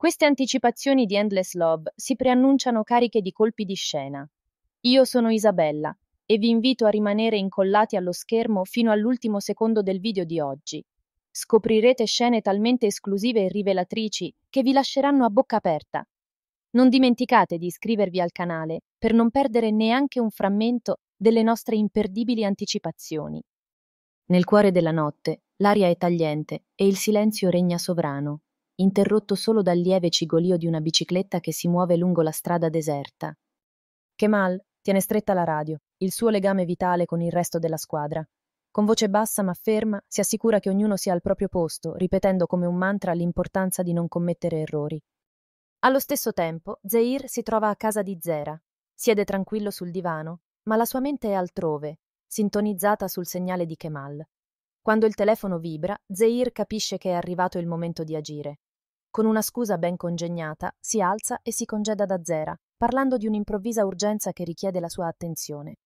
Queste anticipazioni di Endless Love si preannunciano cariche di colpi di scena. Io sono Isabella e vi invito a rimanere incollati allo schermo fino all'ultimo secondo del video di oggi. Scoprirete scene talmente esclusive e rivelatrici che vi lasceranno a bocca aperta. Non dimenticate di iscrivervi al canale per non perdere neanche un frammento delle nostre imperdibili anticipazioni. Nel cuore della notte l'aria è tagliente e il silenzio regna sovrano interrotto solo dal lieve cigolio di una bicicletta che si muove lungo la strada deserta. Kemal tiene stretta la radio, il suo legame vitale con il resto della squadra. Con voce bassa ma ferma si assicura che ognuno sia al proprio posto, ripetendo come un mantra l'importanza di non commettere errori. Allo stesso tempo, Zeir si trova a casa di Zera. Siede tranquillo sul divano, ma la sua mente è altrove, sintonizzata sul segnale di Kemal. Quando il telefono vibra, Zeir capisce che è arrivato il momento di agire. Con una scusa ben congegnata, si alza e si congeda da Zera, parlando di un'improvvisa urgenza che richiede la sua attenzione.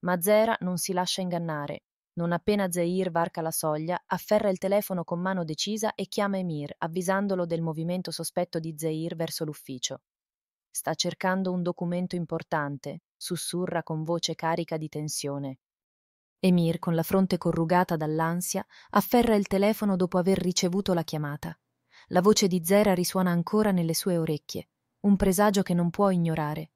Ma Zera non si lascia ingannare. Non appena Zeir varca la soglia, afferra il telefono con mano decisa e chiama Emir, avvisandolo del movimento sospetto di Zeir verso l'ufficio. Sta cercando un documento importante, sussurra con voce carica di tensione. Emir, con la fronte corrugata dall'ansia, afferra il telefono dopo aver ricevuto la chiamata. La voce di Zera risuona ancora nelle sue orecchie, un presagio che non può ignorare.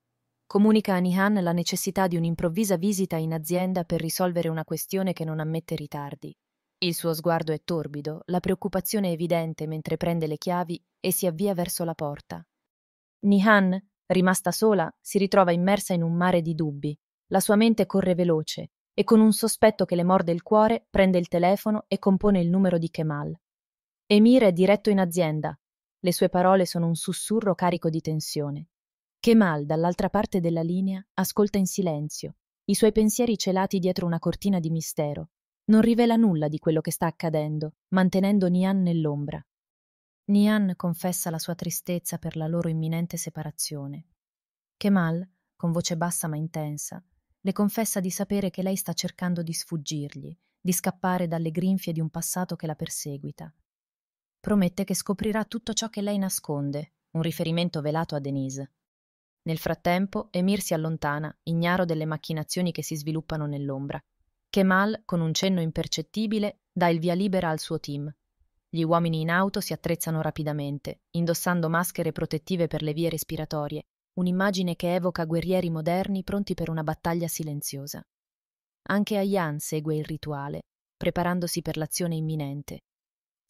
Comunica a Nihan la necessità di un'improvvisa visita in azienda per risolvere una questione che non ammette ritardi. Il suo sguardo è torbido, la preoccupazione è evidente mentre prende le chiavi e si avvia verso la porta. Nihan, rimasta sola, si ritrova immersa in un mare di dubbi. La sua mente corre veloce e con un sospetto che le morde il cuore prende il telefono e compone il numero di Kemal. Emir è diretto in azienda. Le sue parole sono un sussurro carico di tensione. Kemal, dall'altra parte della linea, ascolta in silenzio, i suoi pensieri celati dietro una cortina di mistero. Non rivela nulla di quello che sta accadendo, mantenendo Nian nell'ombra. Nian confessa la sua tristezza per la loro imminente separazione. Kemal, con voce bassa ma intensa, le confessa di sapere che lei sta cercando di sfuggirgli, di scappare dalle grinfie di un passato che la perseguita. Promette che scoprirà tutto ciò che lei nasconde, un riferimento velato a Denise. Nel frattempo, Emir si allontana, ignaro delle macchinazioni che si sviluppano nell'ombra. Kemal, con un cenno impercettibile, dà il via libera al suo team. Gli uomini in auto si attrezzano rapidamente, indossando maschere protettive per le vie respiratorie, un'immagine che evoca guerrieri moderni pronti per una battaglia silenziosa. Anche Ayan segue il rituale, preparandosi per l'azione imminente,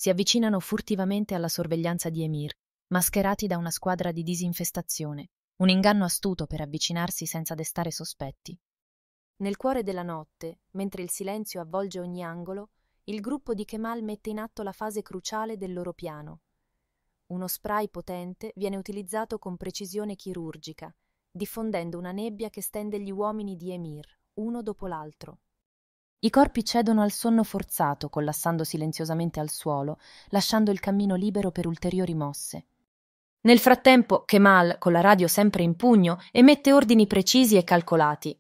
si avvicinano furtivamente alla sorveglianza di Emir, mascherati da una squadra di disinfestazione, un inganno astuto per avvicinarsi senza destare sospetti. Nel cuore della notte, mentre il silenzio avvolge ogni angolo, il gruppo di Kemal mette in atto la fase cruciale del loro piano. Uno spray potente viene utilizzato con precisione chirurgica, diffondendo una nebbia che stende gli uomini di Emir, uno dopo l'altro. I corpi cedono al sonno forzato, collassando silenziosamente al suolo, lasciando il cammino libero per ulteriori mosse. Nel frattempo, Kemal, con la radio sempre in pugno, emette ordini precisi e calcolati.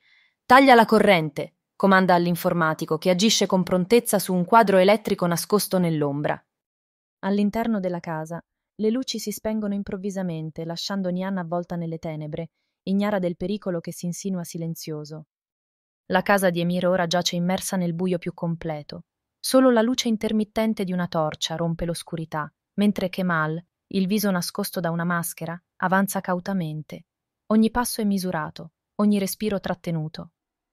Taglia la corrente, comanda all'informatico, che agisce con prontezza su un quadro elettrico nascosto nell'ombra. All'interno della casa, le luci si spengono improvvisamente, lasciando Nian avvolta nelle tenebre, ignara del pericolo che si insinua silenzioso. La casa di Emir ora giace immersa nel buio più completo. Solo la luce intermittente di una torcia rompe l'oscurità, mentre Kemal, il viso nascosto da una maschera, avanza cautamente. Ogni passo è misurato, ogni respiro trattenuto.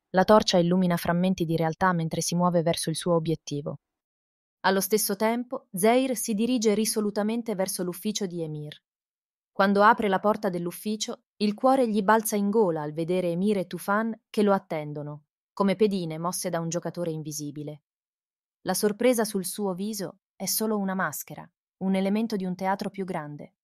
La torcia illumina frammenti di realtà mentre si muove verso il suo obiettivo. Allo stesso tempo, Zeir si dirige risolutamente verso l'ufficio di Emir. Quando apre la porta dell'ufficio, il cuore gli balza in gola al vedere Emir e Tufan che lo attendono, come pedine mosse da un giocatore invisibile. La sorpresa sul suo viso è solo una maschera, un elemento di un teatro più grande.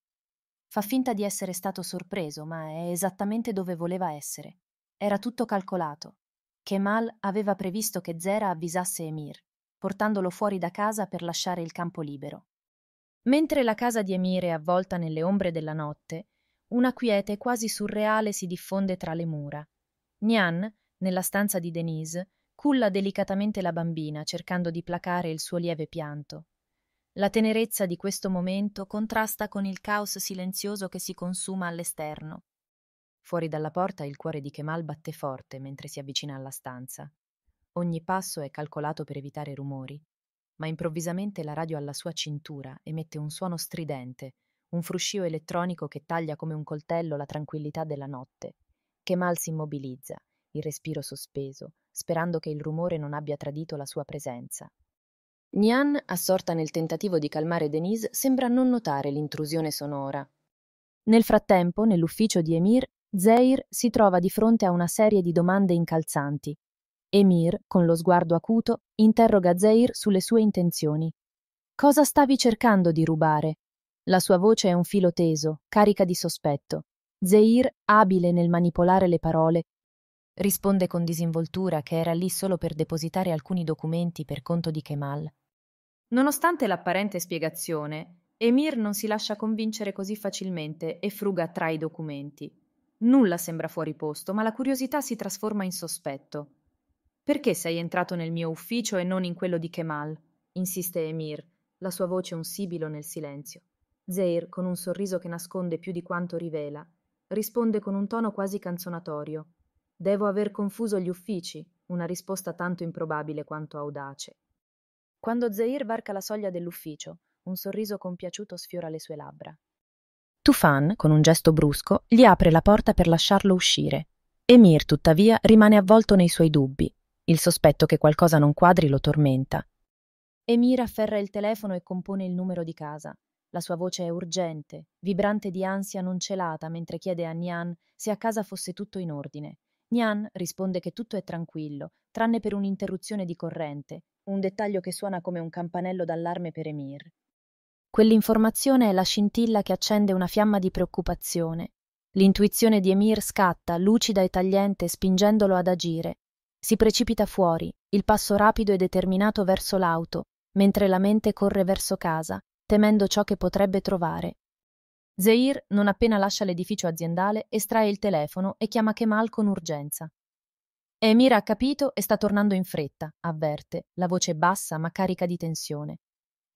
Fa finta di essere stato sorpreso, ma è esattamente dove voleva essere. Era tutto calcolato. Kemal aveva previsto che Zera avvisasse Emir, portandolo fuori da casa per lasciare il campo libero. Mentre la casa di Emir è avvolta nelle ombre della notte, una quiete quasi surreale si diffonde tra le mura. Nian, nella stanza di Denise, culla delicatamente la bambina cercando di placare il suo lieve pianto. La tenerezza di questo momento contrasta con il caos silenzioso che si consuma all'esterno. Fuori dalla porta il cuore di Kemal batte forte mentre si avvicina alla stanza. Ogni passo è calcolato per evitare rumori, ma improvvisamente la radio alla sua cintura emette un suono stridente un fruscio elettronico che taglia come un coltello la tranquillità della notte. Kemal si immobilizza, il respiro sospeso, sperando che il rumore non abbia tradito la sua presenza. Nian, assorta nel tentativo di calmare Denise, sembra non notare l'intrusione sonora. Nel frattempo, nell'ufficio di Emir, Zeir si trova di fronte a una serie di domande incalzanti. Emir, con lo sguardo acuto, interroga Zeir sulle sue intenzioni. Cosa stavi cercando di rubare? La sua voce è un filo teso, carica di sospetto. Zeir, abile nel manipolare le parole, risponde con disinvoltura che era lì solo per depositare alcuni documenti per conto di Kemal. Nonostante l'apparente spiegazione, Emir non si lascia convincere così facilmente e fruga tra i documenti. Nulla sembra fuori posto, ma la curiosità si trasforma in sospetto. Perché sei entrato nel mio ufficio e non in quello di Kemal? insiste Emir, la sua voce un sibilo nel silenzio. Zeir, con un sorriso che nasconde più di quanto rivela, risponde con un tono quasi canzonatorio. Devo aver confuso gli uffici, una risposta tanto improbabile quanto audace. Quando Zeir varca la soglia dell'ufficio, un sorriso compiaciuto sfiora le sue labbra. Tufan, con un gesto brusco, gli apre la porta per lasciarlo uscire. Emir, tuttavia, rimane avvolto nei suoi dubbi. Il sospetto che qualcosa non quadri lo tormenta. Emir afferra il telefono e compone il numero di casa. La sua voce è urgente, vibrante di ansia non celata mentre chiede a Nian se a casa fosse tutto in ordine. Nian risponde che tutto è tranquillo, tranne per un'interruzione di corrente, un dettaglio che suona come un campanello d'allarme per Emir. Quell'informazione è la scintilla che accende una fiamma di preoccupazione. L'intuizione di Emir scatta, lucida e tagliente, spingendolo ad agire. Si precipita fuori, il passo rapido e determinato verso l'auto, mentre la mente corre verso casa, temendo ciò che potrebbe trovare. Zeir, non appena lascia l'edificio aziendale, estrae il telefono e chiama Kemal con urgenza. Emir ha capito e sta tornando in fretta, avverte, la voce bassa ma carica di tensione.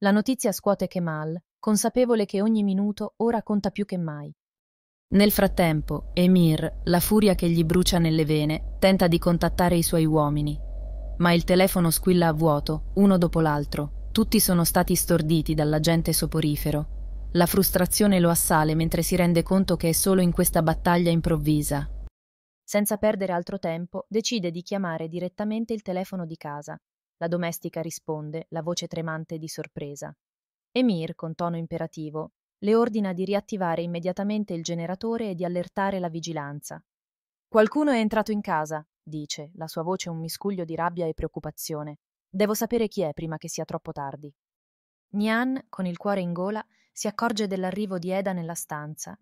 La notizia scuote Kemal, consapevole che ogni minuto ora conta più che mai. Nel frattempo, Emir, la furia che gli brucia nelle vene, tenta di contattare i suoi uomini, ma il telefono squilla a vuoto, uno dopo l'altro, tutti sono stati storditi dall'agente soporifero. La frustrazione lo assale mentre si rende conto che è solo in questa battaglia improvvisa. Senza perdere altro tempo, decide di chiamare direttamente il telefono di casa. La domestica risponde, la voce tremante di sorpresa. Emir, con tono imperativo, le ordina di riattivare immediatamente il generatore e di allertare la vigilanza. Qualcuno è entrato in casa, dice, la sua voce un miscuglio di rabbia e preoccupazione. Devo sapere chi è prima che sia troppo tardi. Nian, con il cuore in gola, si accorge dell'arrivo di Eda nella stanza.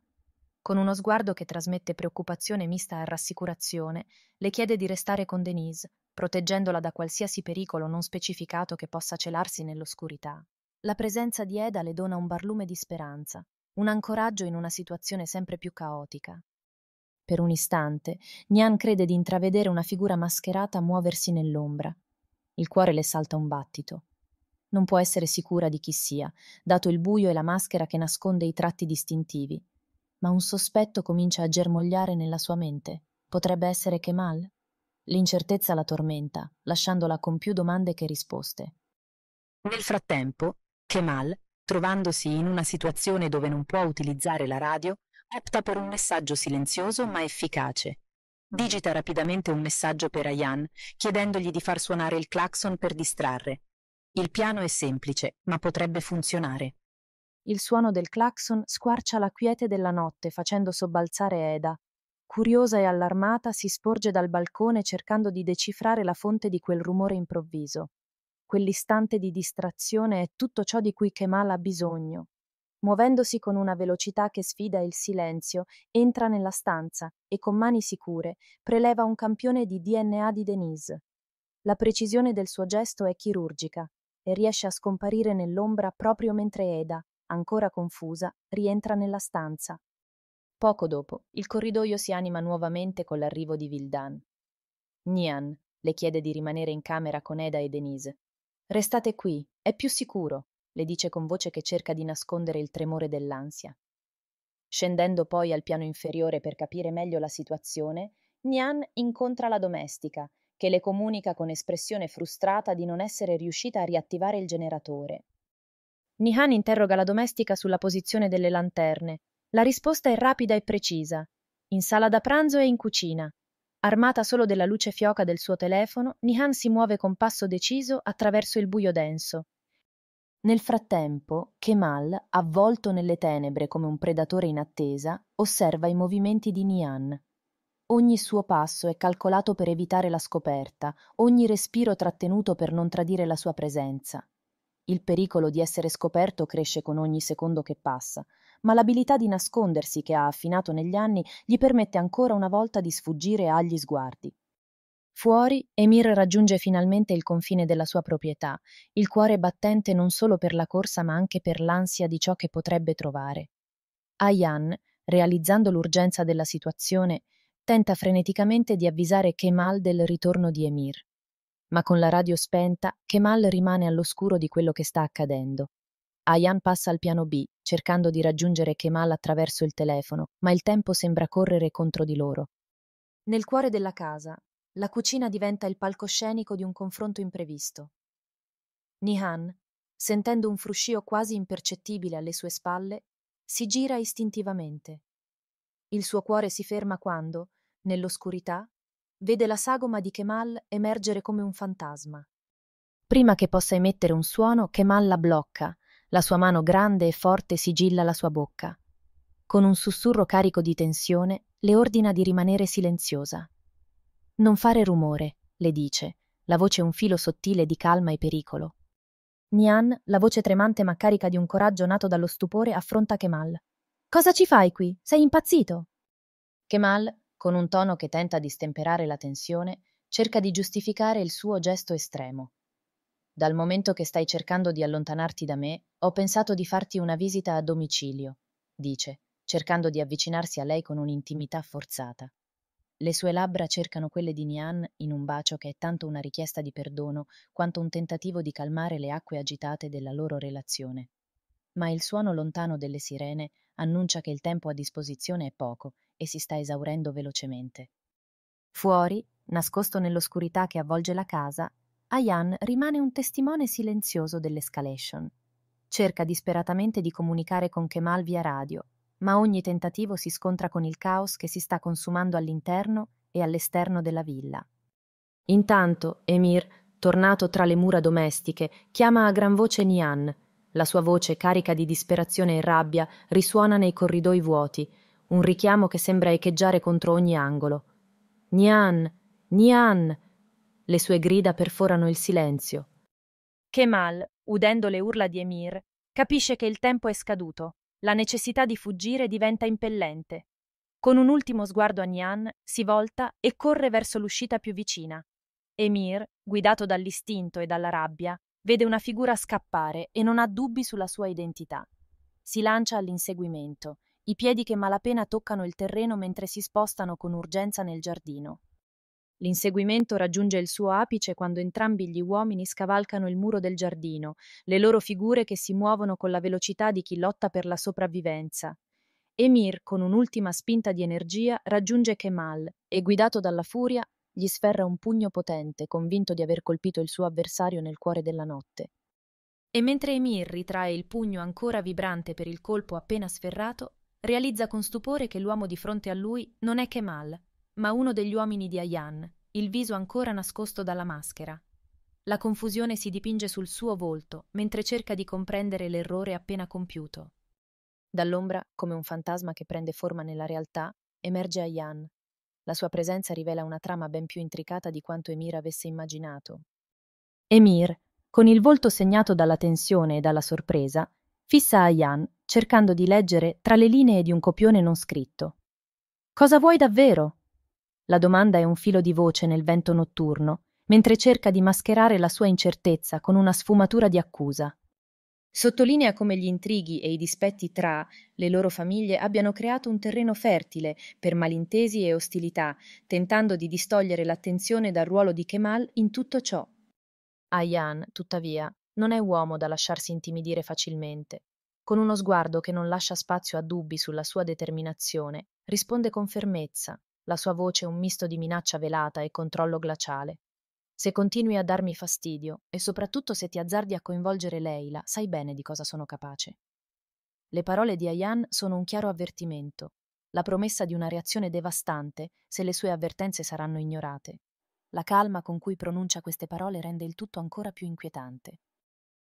Con uno sguardo che trasmette preoccupazione mista a rassicurazione, le chiede di restare con Denise, proteggendola da qualsiasi pericolo non specificato che possa celarsi nell'oscurità. La presenza di Eda le dona un barlume di speranza, un ancoraggio in una situazione sempre più caotica. Per un istante, Nian crede di intravedere una figura mascherata muoversi nell'ombra, il cuore le salta un battito. Non può essere sicura di chi sia, dato il buio e la maschera che nasconde i tratti distintivi, ma un sospetto comincia a germogliare nella sua mente. Potrebbe essere Kemal? L'incertezza la tormenta, lasciandola con più domande che risposte. Nel frattempo, Kemal, trovandosi in una situazione dove non può utilizzare la radio, opta per un messaggio silenzioso ma efficace, Digita rapidamente un messaggio per Ayan, chiedendogli di far suonare il clacson per distrarre. Il piano è semplice, ma potrebbe funzionare. Il suono del clacson squarcia la quiete della notte, facendo sobbalzare Eda. Curiosa e allarmata, si sporge dal balcone cercando di decifrare la fonte di quel rumore improvviso. Quell'istante di distrazione è tutto ciò di cui Kemal ha bisogno, Muovendosi con una velocità che sfida il silenzio, entra nella stanza e con mani sicure preleva un campione di DNA di Denise. La precisione del suo gesto è chirurgica e riesce a scomparire nell'ombra proprio mentre Eda, ancora confusa, rientra nella stanza. Poco dopo, il corridoio si anima nuovamente con l'arrivo di Vildan. Nian le chiede di rimanere in camera con Eda e Denise. Restate qui, è più sicuro le dice con voce che cerca di nascondere il tremore dell'ansia. Scendendo poi al piano inferiore per capire meglio la situazione, Nian incontra la domestica, che le comunica con espressione frustrata di non essere riuscita a riattivare il generatore. Nihan interroga la domestica sulla posizione delle lanterne. La risposta è rapida e precisa. In sala da pranzo e in cucina. Armata solo della luce fioca del suo telefono, Nihan si muove con passo deciso attraverso il buio denso, nel frattempo, Kemal, avvolto nelle tenebre come un predatore in attesa, osserva i movimenti di Nian. Ogni suo passo è calcolato per evitare la scoperta, ogni respiro trattenuto per non tradire la sua presenza. Il pericolo di essere scoperto cresce con ogni secondo che passa, ma l'abilità di nascondersi che ha affinato negli anni gli permette ancora una volta di sfuggire agli sguardi. Fuori, Emir raggiunge finalmente il confine della sua proprietà, il cuore battente non solo per la corsa ma anche per l'ansia di ciò che potrebbe trovare. Ayan, realizzando l'urgenza della situazione, tenta freneticamente di avvisare Kemal del ritorno di Emir. Ma con la radio spenta, Kemal rimane all'oscuro di quello che sta accadendo. Ayan passa al piano B, cercando di raggiungere Kemal attraverso il telefono, ma il tempo sembra correre contro di loro. Nel cuore della casa, la cucina diventa il palcoscenico di un confronto imprevisto. Nihan, sentendo un fruscio quasi impercettibile alle sue spalle, si gira istintivamente. Il suo cuore si ferma quando, nell'oscurità, vede la sagoma di Kemal emergere come un fantasma. Prima che possa emettere un suono, Kemal la blocca, la sua mano grande e forte sigilla la sua bocca. Con un sussurro carico di tensione, le ordina di rimanere silenziosa. Non fare rumore, le dice, la voce un filo sottile di calma e pericolo. Nian, la voce tremante ma carica di un coraggio nato dallo stupore, affronta Kemal. Cosa ci fai qui? Sei impazzito? Kemal, con un tono che tenta di stemperare la tensione, cerca di giustificare il suo gesto estremo. Dal momento che stai cercando di allontanarti da me, ho pensato di farti una visita a domicilio, dice, cercando di avvicinarsi a lei con un'intimità forzata. Le sue labbra cercano quelle di Nian in un bacio che è tanto una richiesta di perdono quanto un tentativo di calmare le acque agitate della loro relazione. Ma il suono lontano delle sirene annuncia che il tempo a disposizione è poco e si sta esaurendo velocemente. Fuori, nascosto nell'oscurità che avvolge la casa, Ayan rimane un testimone silenzioso dell'escalation. Cerca disperatamente di comunicare con Kemal via radio, ma ogni tentativo si scontra con il caos che si sta consumando all'interno e all'esterno della villa. Intanto Emir, tornato tra le mura domestiche, chiama a gran voce Nian. La sua voce, carica di disperazione e rabbia, risuona nei corridoi vuoti, un richiamo che sembra echeggiare contro ogni angolo. Nian! Nian! Le sue grida perforano il silenzio. Kemal, udendo le urla di Emir, capisce che il tempo è scaduto la necessità di fuggire diventa impellente. Con un ultimo sguardo a Nian, si volta e corre verso l'uscita più vicina. Emir, guidato dall'istinto e dalla rabbia, vede una figura scappare e non ha dubbi sulla sua identità. Si lancia all'inseguimento, i piedi che malapena toccano il terreno mentre si spostano con urgenza nel giardino. L'inseguimento raggiunge il suo apice quando entrambi gli uomini scavalcano il muro del giardino, le loro figure che si muovono con la velocità di chi lotta per la sopravvivenza. Emir, con un'ultima spinta di energia, raggiunge Kemal e, guidato dalla furia, gli sferra un pugno potente, convinto di aver colpito il suo avversario nel cuore della notte. E mentre Emir ritrae il pugno ancora vibrante per il colpo appena sferrato, realizza con stupore che l'uomo di fronte a lui non è Kemal, ma uno degli uomini di Ayan, il viso ancora nascosto dalla maschera. La confusione si dipinge sul suo volto mentre cerca di comprendere l'errore appena compiuto. Dall'ombra, come un fantasma che prende forma nella realtà, emerge Ayan. La sua presenza rivela una trama ben più intricata di quanto Emir avesse immaginato. Emir, con il volto segnato dalla tensione e dalla sorpresa, fissa Ayan, cercando di leggere tra le linee di un copione non scritto. Cosa vuoi davvero? La domanda è un filo di voce nel vento notturno, mentre cerca di mascherare la sua incertezza con una sfumatura di accusa. Sottolinea come gli intrighi e i dispetti tra le loro famiglie abbiano creato un terreno fertile per malintesi e ostilità, tentando di distogliere l'attenzione dal ruolo di Kemal in tutto ciò. Ayan, tuttavia, non è uomo da lasciarsi intimidire facilmente. Con uno sguardo che non lascia spazio a dubbi sulla sua determinazione, risponde con fermezza, la sua voce un misto di minaccia velata e controllo glaciale. Se continui a darmi fastidio e soprattutto se ti azzardi a coinvolgere Leila, sai bene di cosa sono capace. Le parole di Ayan sono un chiaro avvertimento, la promessa di una reazione devastante se le sue avvertenze saranno ignorate. La calma con cui pronuncia queste parole rende il tutto ancora più inquietante.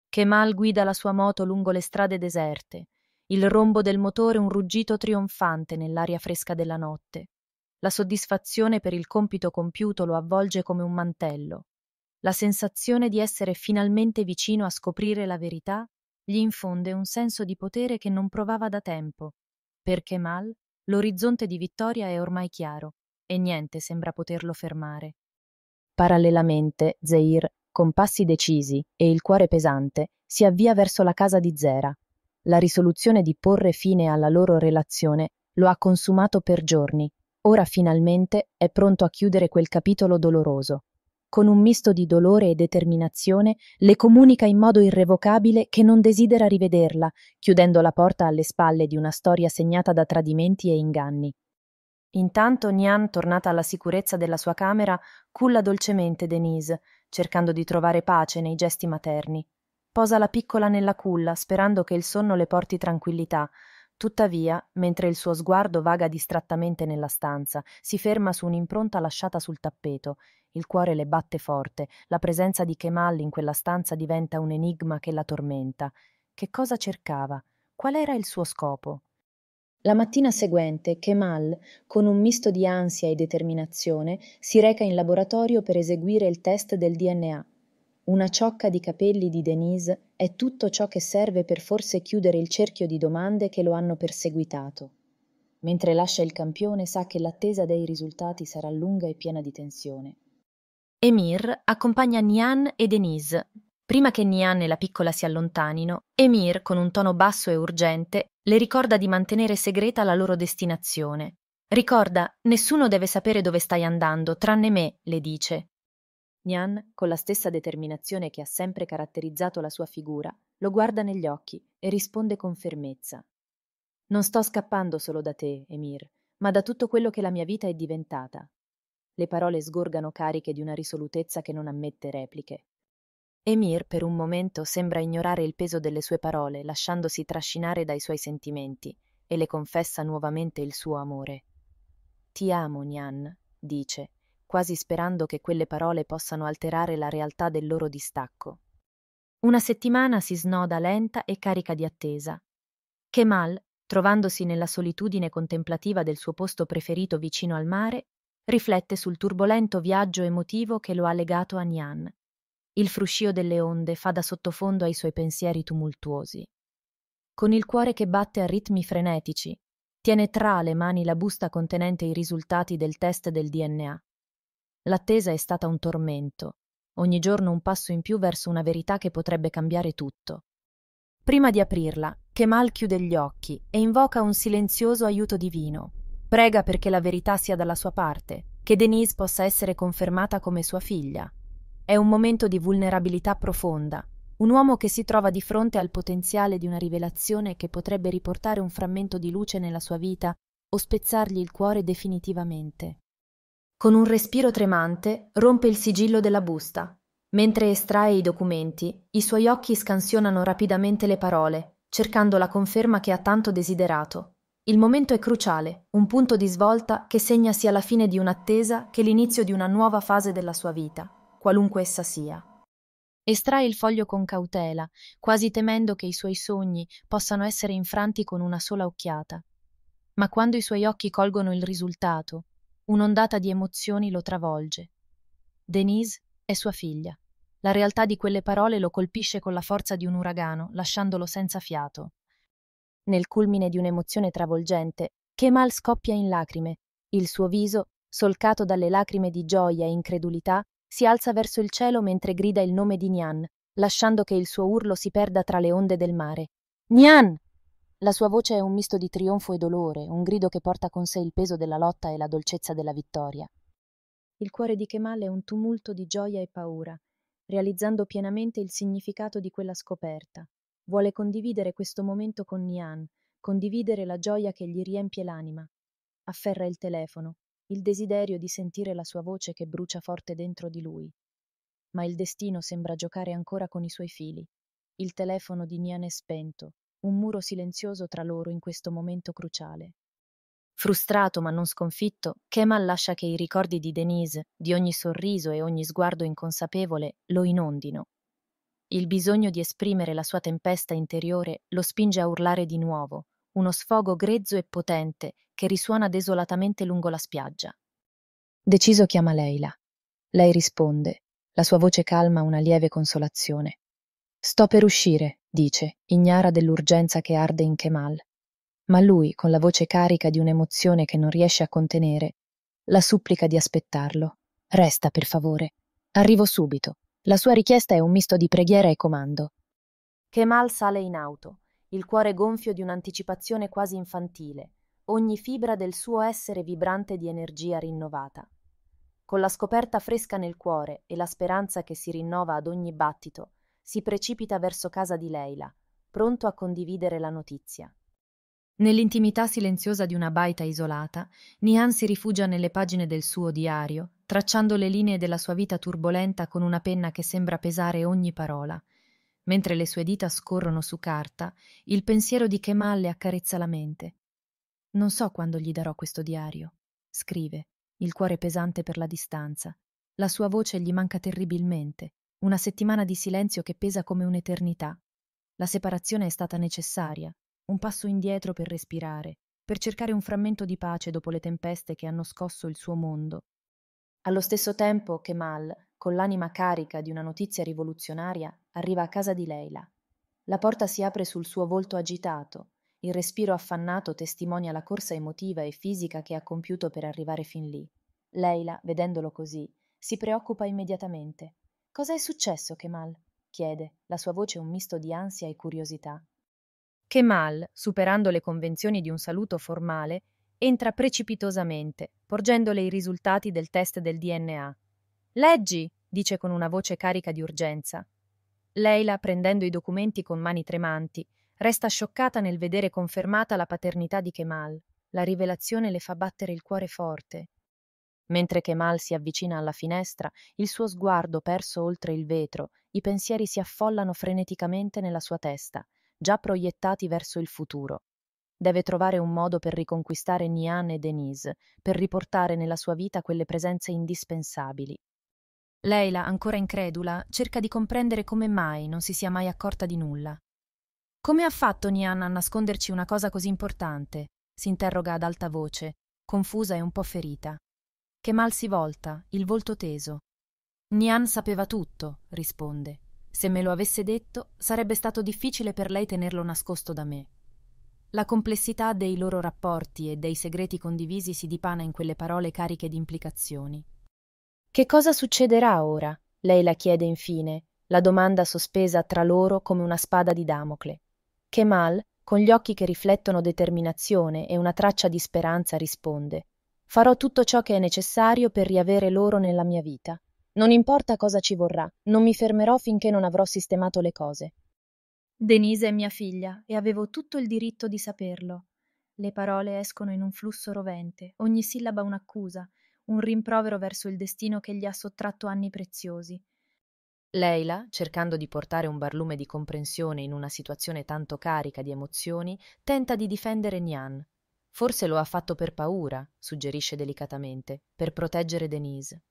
Kemal guida la sua moto lungo le strade deserte, il rombo del motore un ruggito trionfante nell'aria fresca della notte, la soddisfazione per il compito compiuto lo avvolge come un mantello. La sensazione di essere finalmente vicino a scoprire la verità gli infonde un senso di potere che non provava da tempo. Per Kemal l'orizzonte di vittoria è ormai chiaro e niente sembra poterlo fermare. Parallelamente, Zeir, con passi decisi e il cuore pesante, si avvia verso la casa di Zera. La risoluzione di porre fine alla loro relazione lo ha consumato per giorni Ora finalmente è pronto a chiudere quel capitolo doloroso. Con un misto di dolore e determinazione le comunica in modo irrevocabile che non desidera rivederla, chiudendo la porta alle spalle di una storia segnata da tradimenti e inganni. Intanto Nian, tornata alla sicurezza della sua camera, culla dolcemente Denise, cercando di trovare pace nei gesti materni. Posa la piccola nella culla, sperando che il sonno le porti tranquillità, Tuttavia, mentre il suo sguardo vaga distrattamente nella stanza, si ferma su un'impronta lasciata sul tappeto. Il cuore le batte forte, la presenza di Kemal in quella stanza diventa un enigma che la tormenta. Che cosa cercava? Qual era il suo scopo? La mattina seguente Kemal, con un misto di ansia e determinazione, si reca in laboratorio per eseguire il test del DNA, una ciocca di capelli di Denise è tutto ciò che serve per forse chiudere il cerchio di domande che lo hanno perseguitato. Mentre lascia il campione sa che l'attesa dei risultati sarà lunga e piena di tensione. Emir accompagna Nian e Denise. Prima che Nian e la piccola si allontanino, Emir, con un tono basso e urgente, le ricorda di mantenere segreta la loro destinazione. Ricorda, nessuno deve sapere dove stai andando, tranne me, le dice, Nian, con la stessa determinazione che ha sempre caratterizzato la sua figura, lo guarda negli occhi e risponde con fermezza. Non sto scappando solo da te, Emir, ma da tutto quello che la mia vita è diventata. Le parole sgorgano cariche di una risolutezza che non ammette repliche. Emir per un momento sembra ignorare il peso delle sue parole, lasciandosi trascinare dai suoi sentimenti, e le confessa nuovamente il suo amore. Ti amo, Nian, dice, quasi sperando che quelle parole possano alterare la realtà del loro distacco. Una settimana si snoda lenta e carica di attesa. Kemal, trovandosi nella solitudine contemplativa del suo posto preferito vicino al mare, riflette sul turbolento viaggio emotivo che lo ha legato a Nian. Il fruscio delle onde fa da sottofondo ai suoi pensieri tumultuosi. Con il cuore che batte a ritmi frenetici, tiene tra le mani la busta contenente i risultati del test del DNA. L'attesa è stata un tormento, ogni giorno un passo in più verso una verità che potrebbe cambiare tutto. Prima di aprirla, Kemal chiude gli occhi e invoca un silenzioso aiuto divino. Prega perché la verità sia dalla sua parte, che Denise possa essere confermata come sua figlia. È un momento di vulnerabilità profonda, un uomo che si trova di fronte al potenziale di una rivelazione che potrebbe riportare un frammento di luce nella sua vita o spezzargli il cuore definitivamente. Con un respiro tremante rompe il sigillo della busta. Mentre estrae i documenti, i suoi occhi scansionano rapidamente le parole, cercando la conferma che ha tanto desiderato. Il momento è cruciale, un punto di svolta che segna sia la fine di un'attesa che l'inizio di una nuova fase della sua vita, qualunque essa sia. Estrae il foglio con cautela, quasi temendo che i suoi sogni possano essere infranti con una sola occhiata. Ma quando i suoi occhi colgono il risultato, Un'ondata di emozioni lo travolge. Denise è sua figlia. La realtà di quelle parole lo colpisce con la forza di un uragano, lasciandolo senza fiato. Nel culmine di un'emozione travolgente, Kemal scoppia in lacrime. Il suo viso, solcato dalle lacrime di gioia e incredulità, si alza verso il cielo mentre grida il nome di Nian, lasciando che il suo urlo si perda tra le onde del mare. Nian! la sua voce è un misto di trionfo e dolore un grido che porta con sé il peso della lotta e la dolcezza della vittoria il cuore di kemal è un tumulto di gioia e paura realizzando pienamente il significato di quella scoperta vuole condividere questo momento con nian condividere la gioia che gli riempie l'anima afferra il telefono il desiderio di sentire la sua voce che brucia forte dentro di lui. Ma il destino sembra giocare ancora con i suoi fili. Il telefono di Nian è spento, un muro silenzioso tra loro in questo momento cruciale. Frustrato ma non sconfitto, Kemal lascia che i ricordi di Denise, di ogni sorriso e ogni sguardo inconsapevole, lo inondino. Il bisogno di esprimere la sua tempesta interiore lo spinge a urlare di nuovo, uno sfogo grezzo e potente che risuona desolatamente lungo la spiaggia. Deciso chiama Leila. Lei risponde, la sua voce calma una lieve consolazione. Sto per uscire, dice, ignara dell'urgenza che arde in Kemal. Ma lui, con la voce carica di un'emozione che non riesce a contenere, la supplica di aspettarlo. Resta, per favore. Arrivo subito. La sua richiesta è un misto di preghiera e comando. Kemal sale in auto, il cuore gonfio di un'anticipazione quasi infantile, ogni fibra del suo essere vibrante di energia rinnovata. Con la scoperta fresca nel cuore e la speranza che si rinnova ad ogni battito, si precipita verso casa di Leila, pronto a condividere la notizia. Nell'intimità silenziosa di una baita isolata, Nihan si rifugia nelle pagine del suo diario, tracciando le linee della sua vita turbolenta con una penna che sembra pesare ogni parola. Mentre le sue dita scorrono su carta, il pensiero di Kemal le accarezza la mente. Non so quando gli darò questo diario, scrive, il cuore pesante per la distanza. La sua voce gli manca terribilmente. Una settimana di silenzio che pesa come un'eternità. La separazione è stata necessaria, un passo indietro per respirare, per cercare un frammento di pace dopo le tempeste che hanno scosso il suo mondo. Allo stesso tempo, Kemal, con l'anima carica di una notizia rivoluzionaria, arriva a casa di Leila. La porta si apre sul suo volto agitato, il respiro affannato testimonia la corsa emotiva e fisica che ha compiuto per arrivare fin lì. Leila, vedendolo così, si preoccupa immediatamente cosa è successo Kemal chiede la sua voce un misto di ansia e curiosità Kemal superando le convenzioni di un saluto formale entra precipitosamente porgendole i risultati del test del DNA leggi dice con una voce carica di urgenza Leila prendendo i documenti con mani tremanti resta scioccata nel vedere confermata la paternità di Kemal la rivelazione le fa battere il cuore forte Mentre Kemal si avvicina alla finestra, il suo sguardo perso oltre il vetro, i pensieri si affollano freneticamente nella sua testa, già proiettati verso il futuro. Deve trovare un modo per riconquistare Nian e Denise, per riportare nella sua vita quelle presenze indispensabili. Leila, ancora incredula, cerca di comprendere come mai non si sia mai accorta di nulla. Come ha fatto Nian a nasconderci una cosa così importante? si interroga ad alta voce, confusa e un po' ferita che mal si volta, il volto teso. Nian sapeva tutto, risponde. Se me lo avesse detto, sarebbe stato difficile per lei tenerlo nascosto da me. La complessità dei loro rapporti e dei segreti condivisi si dipana in quelle parole cariche di implicazioni. Che cosa succederà ora? lei la chiede infine, la domanda sospesa tra loro come una spada di Damocle. Kemal, con gli occhi che riflettono determinazione e una traccia di speranza, risponde Farò tutto ciò che è necessario per riavere loro nella mia vita. Non importa cosa ci vorrà, non mi fermerò finché non avrò sistemato le cose. Denise è mia figlia e avevo tutto il diritto di saperlo. Le parole escono in un flusso rovente, ogni sillaba un'accusa, un rimprovero verso il destino che gli ha sottratto anni preziosi. Leila, cercando di portare un barlume di comprensione in una situazione tanto carica di emozioni, tenta di difendere Nian, Forse lo ha fatto per paura, suggerisce delicatamente, per proteggere Denise.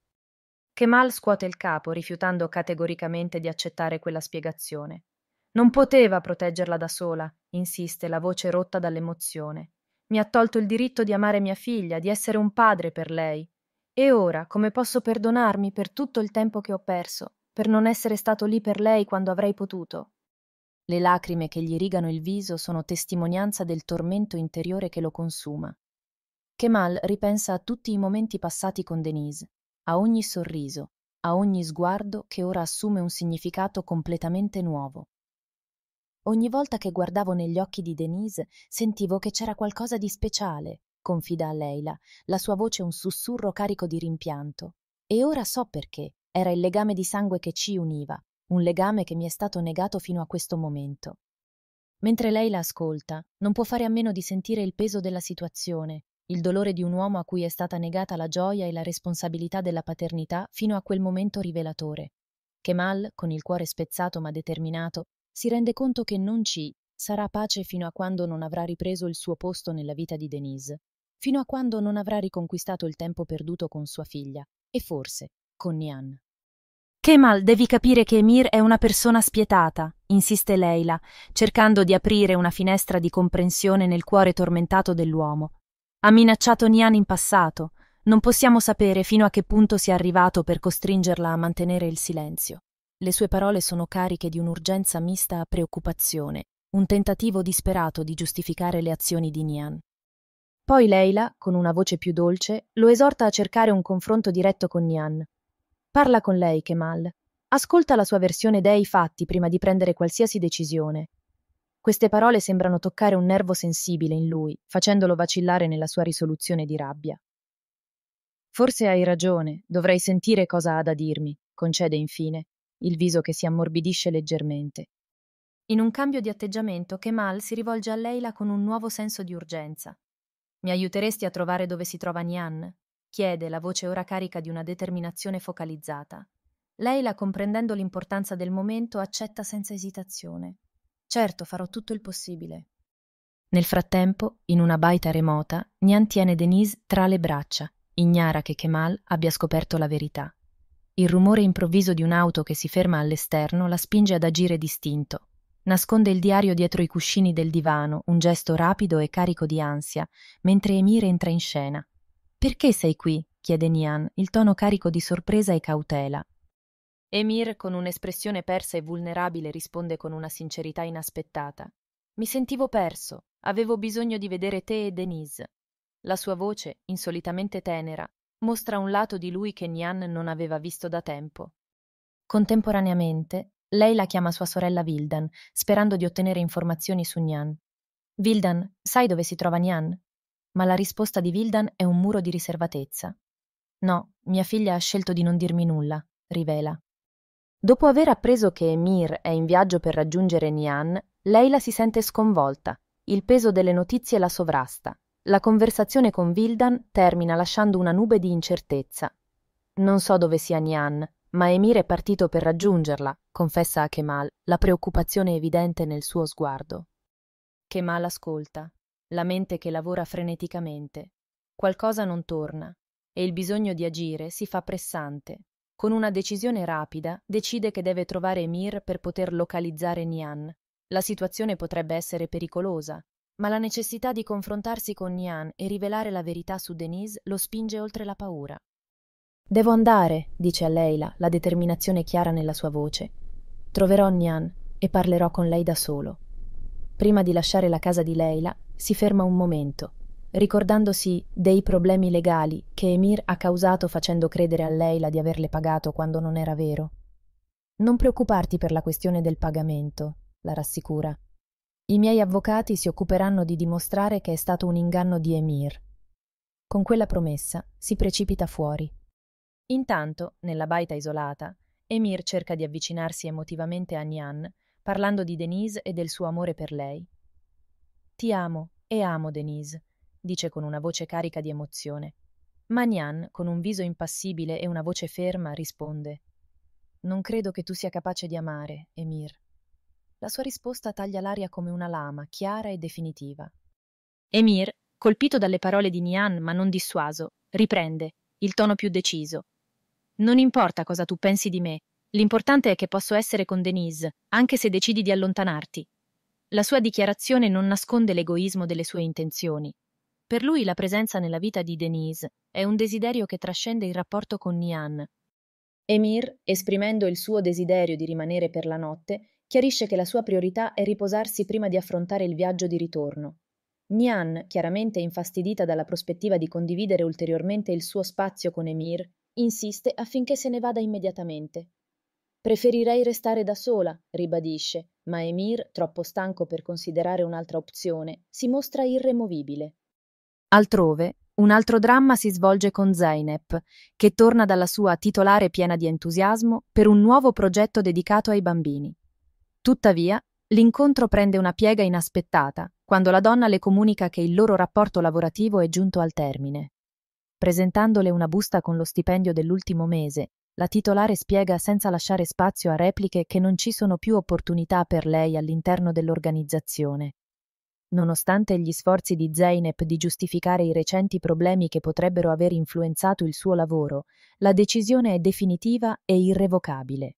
Kemal scuote il capo, rifiutando categoricamente di accettare quella spiegazione. Non poteva proteggerla da sola, insiste, la voce rotta dall'emozione. Mi ha tolto il diritto di amare mia figlia, di essere un padre per lei. E ora, come posso perdonarmi per tutto il tempo che ho perso, per non essere stato lì per lei quando avrei potuto? Le lacrime che gli rigano il viso sono testimonianza del tormento interiore che lo consuma. Kemal ripensa a tutti i momenti passati con Denise, a ogni sorriso, a ogni sguardo che ora assume un significato completamente nuovo. Ogni volta che guardavo negli occhi di Denise sentivo che c'era qualcosa di speciale, confida a Leila, la sua voce un sussurro carico di rimpianto. E ora so perché, era il legame di sangue che ci univa, un legame che mi è stato negato fino a questo momento. Mentre lei la ascolta, non può fare a meno di sentire il peso della situazione, il dolore di un uomo a cui è stata negata la gioia e la responsabilità della paternità fino a quel momento rivelatore. Kemal, con il cuore spezzato ma determinato, si rende conto che non ci sarà pace fino a quando non avrà ripreso il suo posto nella vita di Denise, fino a quando non avrà riconquistato il tempo perduto con sua figlia e forse con Nian. Kemal, devi capire che Emir è una persona spietata, insiste Leila, cercando di aprire una finestra di comprensione nel cuore tormentato dell'uomo. Ha minacciato Nian in passato, non possiamo sapere fino a che punto sia arrivato per costringerla a mantenere il silenzio. Le sue parole sono cariche di un'urgenza mista a preoccupazione, un tentativo disperato di giustificare le azioni di Nian. Poi Leila, con una voce più dolce, lo esorta a cercare un confronto diretto con Nian, Parla con lei, Kemal. Ascolta la sua versione dei fatti prima di prendere qualsiasi decisione. Queste parole sembrano toccare un nervo sensibile in lui, facendolo vacillare nella sua risoluzione di rabbia. Forse hai ragione, dovrei sentire cosa ha da dirmi, concede infine, il viso che si ammorbidisce leggermente. In un cambio di atteggiamento, Kemal si rivolge a Leila con un nuovo senso di urgenza. Mi aiuteresti a trovare dove si trova Nian? chiede la voce ora carica di una determinazione focalizzata. Leila, comprendendo l'importanza del momento, accetta senza esitazione. Certo, farò tutto il possibile. Nel frattempo, in una baita remota, Nian tiene Denise tra le braccia, ignara che Kemal abbia scoperto la verità. Il rumore improvviso di un'auto che si ferma all'esterno la spinge ad agire distinto. Nasconde il diario dietro i cuscini del divano, un gesto rapido e carico di ansia, mentre Emir entra in scena. Perché sei qui? chiede Nian, il tono carico di sorpresa e cautela. Emir, con un'espressione persa e vulnerabile, risponde con una sincerità inaspettata. Mi sentivo perso, avevo bisogno di vedere te e Denise. La sua voce, insolitamente tenera, mostra un lato di lui che Nian non aveva visto da tempo. Contemporaneamente, lei la chiama sua sorella Vildan, sperando di ottenere informazioni su Nian. Vildan, sai dove si trova Nian? ma la risposta di Vildan è un muro di riservatezza. No, mia figlia ha scelto di non dirmi nulla, rivela. Dopo aver appreso che Emir è in viaggio per raggiungere Nian, Leila si sente sconvolta, il peso delle notizie la sovrasta. La conversazione con Vildan termina lasciando una nube di incertezza. Non so dove sia Nian, ma Emir è partito per raggiungerla, confessa a Kemal, la preoccupazione evidente nel suo sguardo. Kemal ascolta, la mente che lavora freneticamente. Qualcosa non torna e il bisogno di agire si fa pressante. Con una decisione rapida decide che deve trovare Emir per poter localizzare Nian. La situazione potrebbe essere pericolosa, ma la necessità di confrontarsi con Nian e rivelare la verità su Denise lo spinge oltre la paura. Devo andare, dice a Leila, la determinazione chiara nella sua voce. Troverò Nian e parlerò con lei da solo. Prima di lasciare la casa di Leila, si ferma un momento, ricordandosi dei problemi legali che Emir ha causato facendo credere a Leila di averle pagato quando non era vero. Non preoccuparti per la questione del pagamento, la rassicura. I miei avvocati si occuperanno di dimostrare che è stato un inganno di Emir. Con quella promessa si precipita fuori. Intanto, nella baita isolata, Emir cerca di avvicinarsi emotivamente a Nian, parlando di Denise e del suo amore per lei, ti amo e amo Denise, dice con una voce carica di emozione. Ma Nian, con un viso impassibile e una voce ferma, risponde Non credo che tu sia capace di amare, Emir. La sua risposta taglia l'aria come una lama, chiara e definitiva. Emir, colpito dalle parole di Nian ma non dissuaso, riprende, il tono più deciso. Non importa cosa tu pensi di me, l'importante è che posso essere con Denise, anche se decidi di allontanarti. La sua dichiarazione non nasconde l'egoismo delle sue intenzioni. Per lui la presenza nella vita di Denise è un desiderio che trascende il rapporto con Nian. Emir, esprimendo il suo desiderio di rimanere per la notte, chiarisce che la sua priorità è riposarsi prima di affrontare il viaggio di ritorno. Nian, chiaramente infastidita dalla prospettiva di condividere ulteriormente il suo spazio con Emir, insiste affinché se ne vada immediatamente. Preferirei restare da sola, ribadisce, ma Emir, troppo stanco per considerare un'altra opzione, si mostra irremovibile. Altrove, un altro dramma si svolge con Zeynep, che torna dalla sua titolare piena di entusiasmo per un nuovo progetto dedicato ai bambini. Tuttavia, l'incontro prende una piega inaspettata quando la donna le comunica che il loro rapporto lavorativo è giunto al termine. Presentandole una busta con lo stipendio dell'ultimo mese la titolare spiega senza lasciare spazio a repliche che non ci sono più opportunità per lei all'interno dell'organizzazione. Nonostante gli sforzi di Zeynep di giustificare i recenti problemi che potrebbero aver influenzato il suo lavoro, la decisione è definitiva e irrevocabile.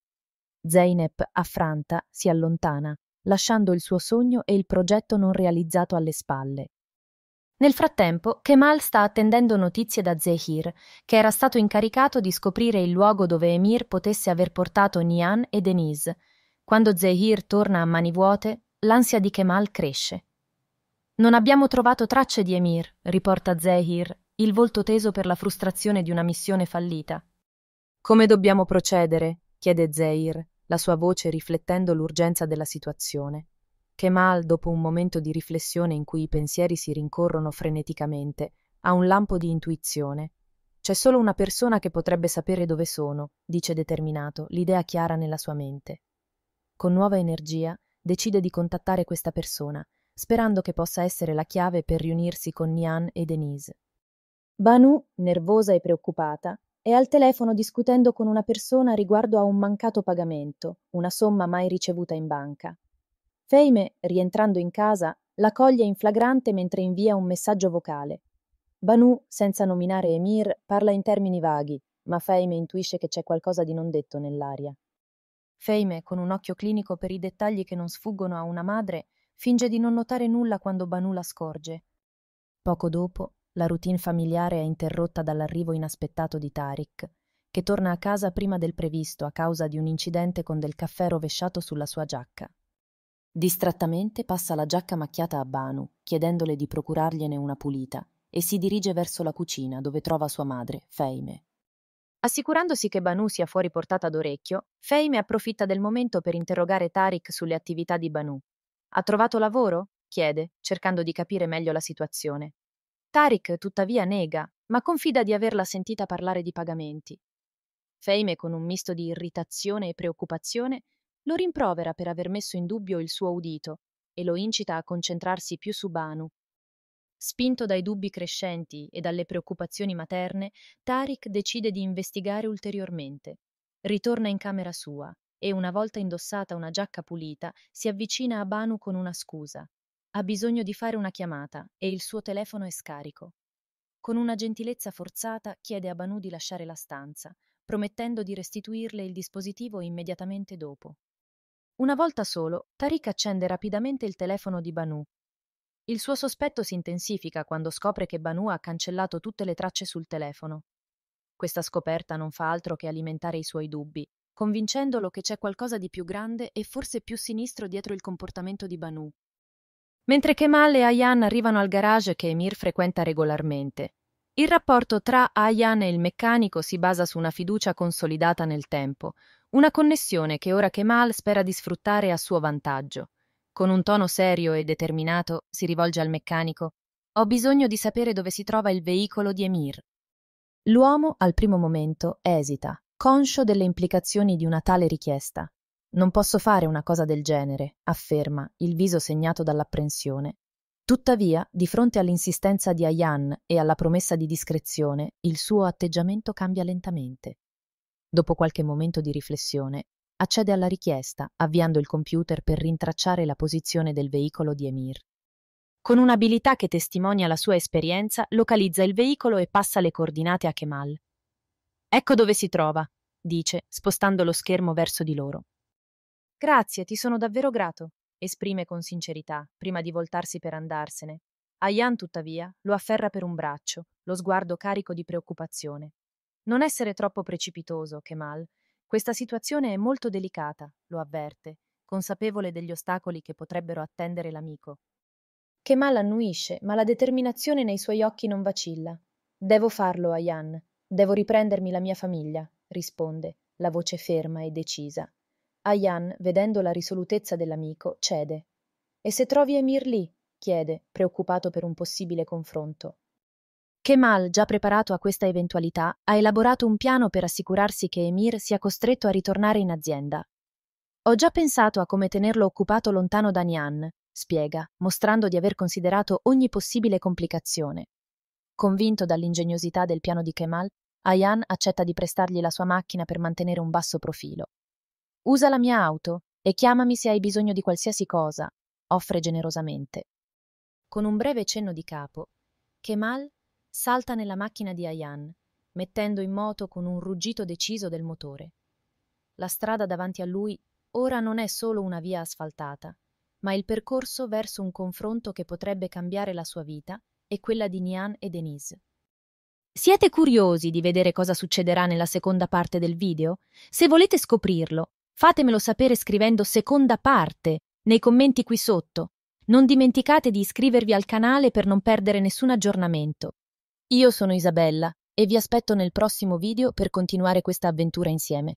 Zeynep, affranta, si allontana, lasciando il suo sogno e il progetto non realizzato alle spalle. Nel frattempo, Kemal sta attendendo notizie da Zehir, che era stato incaricato di scoprire il luogo dove Emir potesse aver portato Nian e Denise. Quando Zehir torna a mani vuote, l'ansia di Kemal cresce. Non abbiamo trovato tracce di Emir, riporta Zehir, il volto teso per la frustrazione di una missione fallita. Come dobbiamo procedere? chiede Zehir, la sua voce riflettendo l'urgenza della situazione. Kemal, dopo un momento di riflessione in cui i pensieri si rincorrono freneticamente, ha un lampo di intuizione. C'è solo una persona che potrebbe sapere dove sono, dice determinato, l'idea chiara nella sua mente. Con nuova energia decide di contattare questa persona, sperando che possa essere la chiave per riunirsi con Nian e Denise. Banu, nervosa e preoccupata, è al telefono discutendo con una persona riguardo a un mancato pagamento, una somma mai ricevuta in banca. Feime, rientrando in casa, la coglie in flagrante mentre invia un messaggio vocale. Banu, senza nominare Emir, parla in termini vaghi, ma Feime intuisce che c'è qualcosa di non detto nell'aria. Feime, con un occhio clinico per i dettagli che non sfuggono a una madre, finge di non notare nulla quando Banu la scorge. Poco dopo, la routine familiare è interrotta dall'arrivo inaspettato di Tariq, che torna a casa prima del previsto a causa di un incidente con del caffè rovesciato sulla sua giacca. Distrattamente passa la giacca macchiata a Banu, chiedendole di procurargliene una pulita, e si dirige verso la cucina dove trova sua madre, Feime. Assicurandosi che Banu sia fuori portata d'orecchio, Feime approfitta del momento per interrogare Tarik sulle attività di Banu. Ha trovato lavoro? chiede, cercando di capire meglio la situazione. Tarik tuttavia nega, ma confida di averla sentita parlare di pagamenti. Feime, con un misto di irritazione e preoccupazione, lo rimprovera per aver messo in dubbio il suo udito e lo incita a concentrarsi più su Banu. Spinto dai dubbi crescenti e dalle preoccupazioni materne, Tariq decide di investigare ulteriormente. Ritorna in camera sua e, una volta indossata una giacca pulita, si avvicina a Banu con una scusa. Ha bisogno di fare una chiamata e il suo telefono è scarico. Con una gentilezza forzata chiede a Banu di lasciare la stanza, promettendo di restituirle il dispositivo immediatamente dopo. Una volta solo, Tariq accende rapidamente il telefono di Banu. Il suo sospetto si intensifica quando scopre che Banu ha cancellato tutte le tracce sul telefono. Questa scoperta non fa altro che alimentare i suoi dubbi, convincendolo che c'è qualcosa di più grande e forse più sinistro dietro il comportamento di Banu. Mentre Kemal e Ayan arrivano al garage che Emir frequenta regolarmente, il rapporto tra Ayan e il meccanico si basa su una fiducia consolidata nel tempo, una connessione che ora Kemal spera di sfruttare a suo vantaggio. Con un tono serio e determinato si rivolge al meccanico Ho bisogno di sapere dove si trova il veicolo di Emir. L'uomo al primo momento esita, conscio delle implicazioni di una tale richiesta. Non posso fare una cosa del genere, afferma, il viso segnato dall'apprensione. Tuttavia, di fronte all'insistenza di Ayan e alla promessa di discrezione, il suo atteggiamento cambia lentamente. Dopo qualche momento di riflessione, accede alla richiesta, avviando il computer per rintracciare la posizione del veicolo di Emir. Con un'abilità che testimonia la sua esperienza, localizza il veicolo e passa le coordinate a Kemal. Ecco dove si trova, dice, spostando lo schermo verso di loro. Grazie, ti sono davvero grato, esprime con sincerità, prima di voltarsi per andarsene. Ayan, tuttavia, lo afferra per un braccio, lo sguardo carico di preoccupazione. Non essere troppo precipitoso, Kemal. Questa situazione è molto delicata, lo avverte, consapevole degli ostacoli che potrebbero attendere l'amico. Kemal annuisce, ma la determinazione nei suoi occhi non vacilla. Devo farlo, Ayan. Devo riprendermi la mia famiglia, risponde, la voce ferma e decisa. Ayan, vedendo la risolutezza dell'amico, cede. E se trovi Emir lì? chiede, preoccupato per un possibile confronto. Kemal, già preparato a questa eventualità, ha elaborato un piano per assicurarsi che Emir sia costretto a ritornare in azienda. Ho già pensato a come tenerlo occupato lontano da Nian, spiega, mostrando di aver considerato ogni possibile complicazione. Convinto dall'ingegnosità del piano di Kemal, Ayan accetta di prestargli la sua macchina per mantenere un basso profilo. Usa la mia auto e chiamami se hai bisogno di qualsiasi cosa, offre generosamente. Con un breve cenno di capo, Kemal salta nella macchina di Ayan, mettendo in moto con un ruggito deciso del motore. La strada davanti a lui ora non è solo una via asfaltata, ma il percorso verso un confronto che potrebbe cambiare la sua vita e quella di Nian e Denise. Siete curiosi di vedere cosa succederà nella seconda parte del video? Se volete scoprirlo, fatemelo sapere scrivendo seconda parte nei commenti qui sotto. Non dimenticate di iscrivervi al canale per non perdere nessun aggiornamento. Io sono Isabella e vi aspetto nel prossimo video per continuare questa avventura insieme.